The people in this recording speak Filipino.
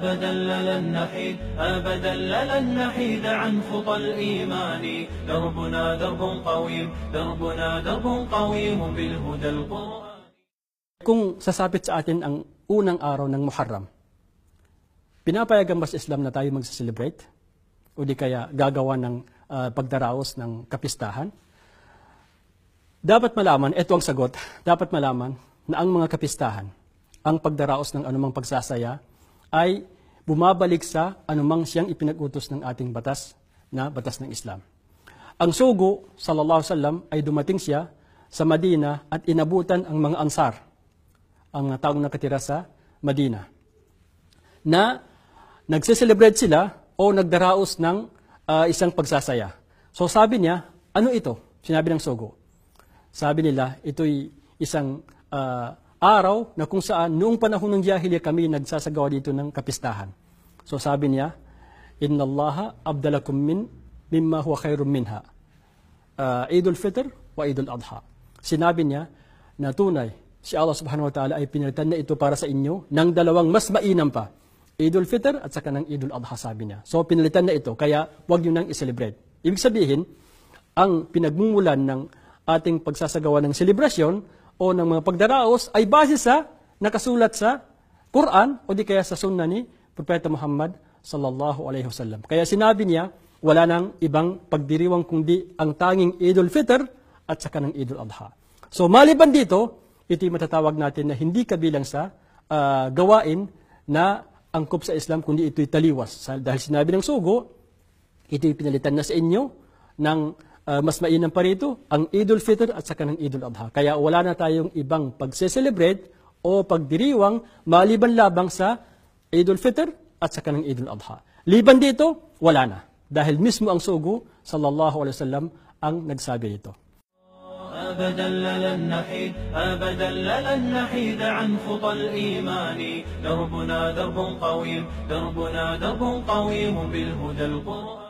أبدا لن نحيد أبدا لن نحيد عن خطى الإيمان دربنا درب قويم دربنا درب قويم بالهدى القرآن Kung sasabit sa atin ang unang araw ng Muharram, pinapayagan ba sa Islam na tayo magsa-celebrate? O di kaya gagawa ng uh, pagdaraos ng kapistahan? Dapat malaman, ito ang sagot, dapat malaman na ang mga kapistahan, ang pagdaraos ng anumang pagsasaya, ay bumabalik sa anumang siyang ipinag-utos ng ating batas na batas ng Islam. Ang sugo, sallallahu alaihi wasallam, ay dumating siya sa Madina at inabutan ang mga ansar, ang taong nakatira sa Madina, na nagsiselebrate sila o nagdaraos ng uh, isang pagsasaya. So sabi niya, ano ito? Sinabi ng sugo. Sabi nila, ito'y isang uh, araw na kung saan noong panahon ng jahiliya kami nagsasagawa dito ng kapistahan. So sabi niya, Inna Allaha abdalakum min mimma huwa khairum minha. Uh, ah, Eidul Fitr wa Eidul Adha. Sinabi niya na tunay, si Allah subhanahu wa ta'ala ay pinalitan na ito para sa inyo ng dalawang mas mainam pa. Eidul Fitr at saka ng Eidul Adha sabi niya. So pinalitan na ito, kaya huwag niyo nang i-celebrate. Ibig sabihin, ang pinagmumulan ng ating pagsasagawa ng selebrasyon o ng mga pagdaraos ay base sa nakasulat sa Quran o di kaya sa sunna ni Propeta Muhammad sallallahu alaihi wasallam. Kaya sinabi niya, wala nang ibang pagdiriwang kundi ang tanging Idul Fitr at saka ng Idul Adha. So maliban dito, ito yung matatawag natin na hindi kabilang sa uh, gawain na angkop sa Islam kundi ito'y taliwas. Dahil sinabi ng sugo, ito'y pinalitan na sa inyo ng uh, mas mainam pa rito, ang Idul Fitr at saka ng Idul Adha. Kaya wala na tayong ibang pagse-celebrate o pagdiriwang maliban labang sa Idul Fitr at saka ng Idul Adha. Liban dito, wala na. Dahil mismo ang sugo, sallallahu alaihi wasallam, ang nagsabi nito. أبدا لن نحيد أبدا لن نحيد عن خطى الإيمان دربنا درب قويم دربنا درب قويم بالهدى القرآن